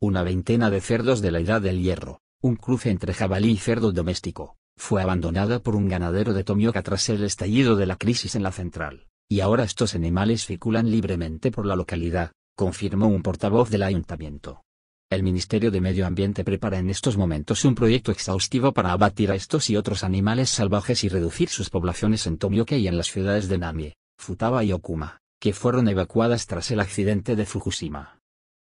una veintena de cerdos de la Edad del Hierro, un cruce entre jabalí y cerdo doméstico, fue abandonada por un ganadero de Tomioka tras el estallido de la crisis en la central, y ahora estos animales circulan libremente por la localidad, confirmó un portavoz del ayuntamiento. El Ministerio de Medio Ambiente prepara en estos momentos un proyecto exhaustivo para abatir a estos y otros animales salvajes y reducir sus poblaciones en Tomioka y en las ciudades de Namie, Futaba y Okuma, que fueron evacuadas tras el accidente de Fukushima.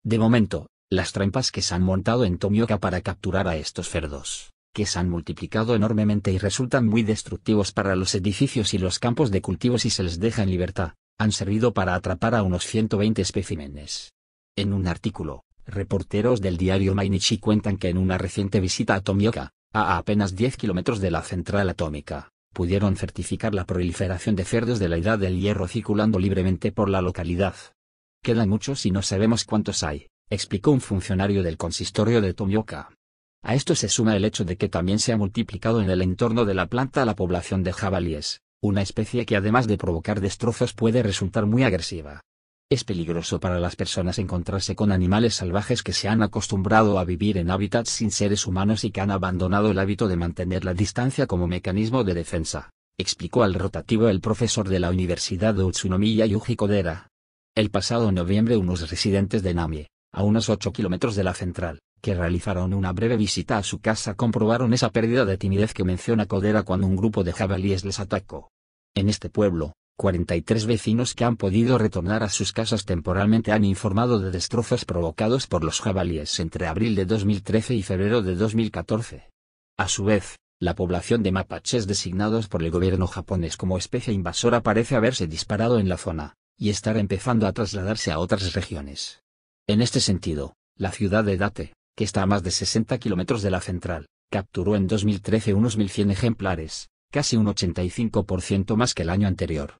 De momento, las trampas que se han montado en Tomioka para capturar a estos cerdos, que se han multiplicado enormemente y resultan muy destructivos para los edificios y los campos de cultivo si se les deja en libertad, han servido para atrapar a unos 120 especímenes. En un artículo, reporteros del diario Mainichi cuentan que en una reciente visita a Tomioka, a apenas 10 kilómetros de la central atómica, pudieron certificar la proliferación de cerdos de la edad del hierro circulando libremente por la localidad. Quedan muchos y no sabemos cuántos hay explicó un funcionario del consistorio de Tomioka. A esto se suma el hecho de que también se ha multiplicado en el entorno de la planta la población de jabalíes, una especie que además de provocar destrozos puede resultar muy agresiva. Es peligroso para las personas encontrarse con animales salvajes que se han acostumbrado a vivir en hábitats sin seres humanos y que han abandonado el hábito de mantener la distancia como mecanismo de defensa, explicó al rotativo el profesor de la Universidad de Utsunomiya Yuji Kodera. El pasado noviembre unos residentes de NAMI, a unos 8 kilómetros de la central, que realizaron una breve visita a su casa comprobaron esa pérdida de timidez que menciona Codera cuando un grupo de jabalíes les atacó. En este pueblo, 43 vecinos que han podido retornar a sus casas temporalmente han informado de destrozos provocados por los jabalíes entre abril de 2013 y febrero de 2014. A su vez, la población de mapaches designados por el gobierno japonés como especie invasora parece haberse disparado en la zona, y estar empezando a trasladarse a otras regiones. En este sentido, la ciudad de Date, que está a más de 60 kilómetros de la central, capturó en 2013 unos 1.100 ejemplares, casi un 85% más que el año anterior.